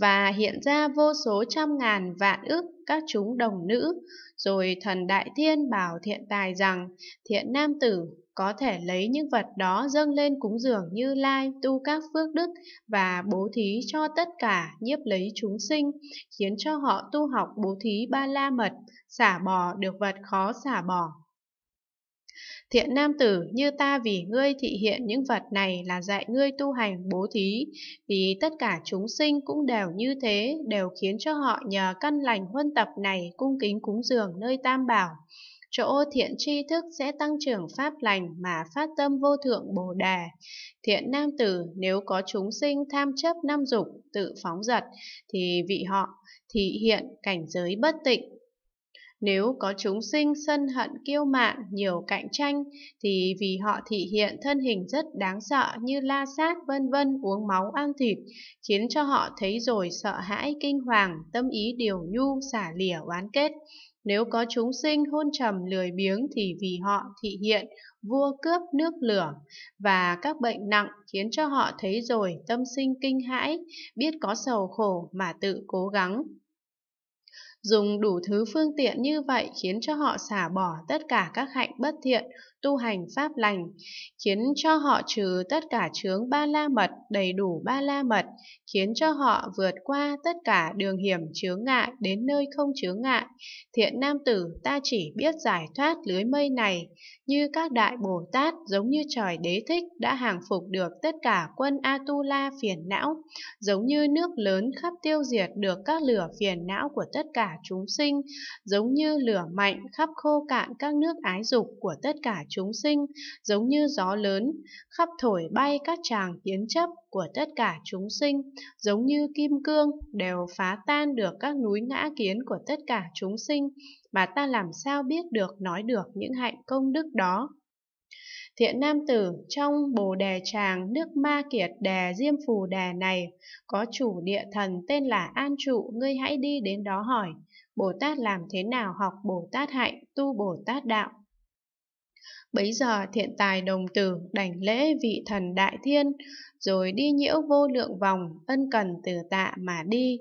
và hiện ra vô số trăm ngàn vạn ức các chúng đồng nữ, rồi thần đại thiên bảo thiện tài rằng thiện nam tử có thể lấy những vật đó dâng lên cúng dường như lai tu các phước đức và bố thí cho tất cả nhiếp lấy chúng sinh khiến cho họ tu học bố thí ba la mật xả bỏ được vật khó xả bỏ Thiện nam tử, như ta vì ngươi thị hiện những vật này là dạy ngươi tu hành bố thí, vì tất cả chúng sinh cũng đều như thế, đều khiến cho họ nhờ căn lành huân tập này cung kính cúng dường nơi tam bảo. Chỗ thiện tri thức sẽ tăng trưởng pháp lành mà phát tâm vô thượng bồ đề. Thiện nam tử nếu có chúng sinh tham chấp năm dục, tự phóng dật, thì vị họ thị hiện cảnh giới bất tịnh, nếu có chúng sinh sân hận kiêu mạn, nhiều cạnh tranh thì vì họ thị hiện thân hình rất đáng sợ như la sát vân vân uống máu ăn thịt, khiến cho họ thấy rồi sợ hãi kinh hoàng, tâm ý điều nhu xả lìa oán kết. Nếu có chúng sinh hôn trầm lười biếng thì vì họ thị hiện vua cướp nước lửa và các bệnh nặng khiến cho họ thấy rồi tâm sinh kinh hãi, biết có sầu khổ mà tự cố gắng, Dùng đủ thứ phương tiện như vậy khiến cho họ xả bỏ tất cả các hạnh bất thiện, tu hành pháp lành, khiến cho họ trừ tất cả chướng ba la mật, đầy đủ ba la mật, khiến cho họ vượt qua tất cả đường hiểm chướng ngại đến nơi không chướng ngại. Thiện nam tử ta chỉ biết giải thoát lưới mây này, như các đại Bồ Tát giống như trời đế thích đã hàng phục được tất cả quân Atula phiền não, giống như nước lớn khắp tiêu diệt được các lửa phiền não của tất cả cả chúng sinh, giống như lửa mạnh khắp khô cạn các nước ái dục của tất cả chúng sinh, giống như gió lớn khắp thổi bay các tràng kiến chấp của tất cả chúng sinh, giống như kim cương đều phá tan được các núi ngã kiến của tất cả chúng sinh, mà ta làm sao biết được nói được những hạnh công đức đó. Thiện nam tử trong bồ đề tràng nước ma kiệt đè diêm phù đè này có chủ địa thần tên là An Trụ, ngươi hãy đi đến đó hỏi. Bồ Tát làm thế nào học Bồ Tát hạnh, tu Bồ Tát đạo. Bấy giờ thiện tài đồng tử đảnh lễ vị thần đại thiên, rồi đi nhiễu vô lượng vòng, ân cần từ tạ mà đi.